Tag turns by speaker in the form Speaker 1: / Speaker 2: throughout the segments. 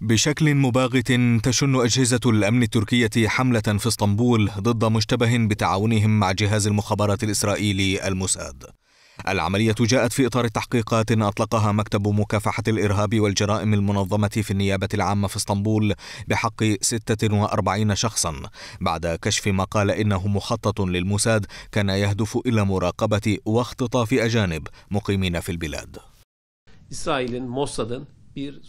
Speaker 1: بشكل مباغت تشن أجهزة الأمن التركية حملة في اسطنبول ضد مشتبه بتعاونهم مع جهاز المخابرات الإسرائيلي الموساد. العملية جاءت في إطار تحقيقات أطلقها مكتب مكافحة الإرهاب والجرائم المنظمة في النيابة العامة في اسطنبول بحق 46 شخصا بعد كشف ما قال إنه مخطط للموساد كان يهدف إلى مراقبة واختطاف
Speaker 2: أجانب مقيمين في البلاد.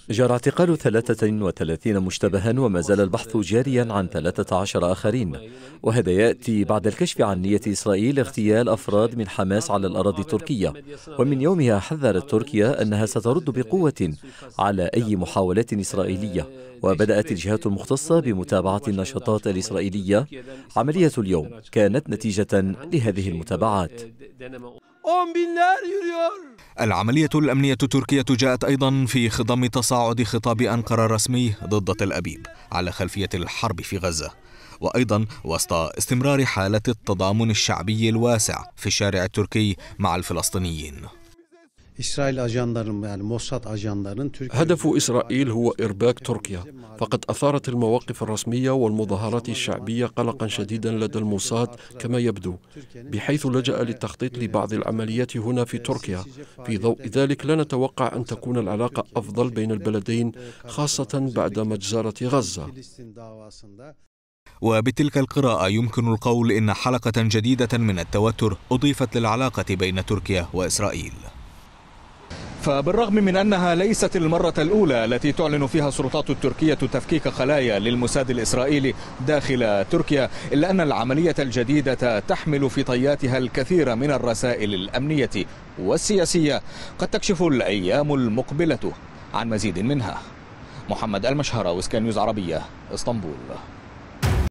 Speaker 2: جرى اعتقال 33 مشتبها وما زال البحث جاريا عن 13 آخرين وهذا يأتي بعد الكشف عن نية إسرائيل اغتيال أفراد من حماس على الأراضي التركية ومن يومها حذرت تركيا أنها سترد بقوة على أي محاولات إسرائيلية وبدأت الجهات المختصة بمتابعة النشاطات الإسرائيلية عملية اليوم كانت نتيجة لهذه المتابعات
Speaker 3: On binler yürüyor.
Speaker 1: العملية الأمنية التركية جاءت أيضا في خضم تصاعد خطاب أنقرة الرسمي ضد تل أبيب على خلفية الحرب في غزة وأيضا وسط استمرار حالة التضامن الشعبي الواسع في الشارع التركي مع الفلسطينيين
Speaker 3: يعني هدف إسرائيل هو إرباك تركيا فقد أثارت المواقف الرسمية والمظاهرات الشعبية قلقا شديدا لدى الموساد كما يبدو بحيث لجأ للتخطيط لبعض العمليات هنا في تركيا في ضوء ذلك لا نتوقع أن تكون العلاقة أفضل بين البلدين خاصة
Speaker 1: بعد مجزرة غزة وبتلك القراءة يمكن القول إن حلقة جديدة من التوتر أضيفت للعلاقة بين تركيا وإسرائيل فبالرغم من أنها ليست المرة الأولى التي تعلن فيها السلطات التركية تفكيك خلايا للمساد الإسرائيلي داخل تركيا إلا أن العملية الجديدة تحمل في طياتها الكثير من الرسائل الأمنية والسياسية قد تكشف الأيام المقبلة عن مزيد منها محمد المشهر وسكان نيوز عربية اسطنبول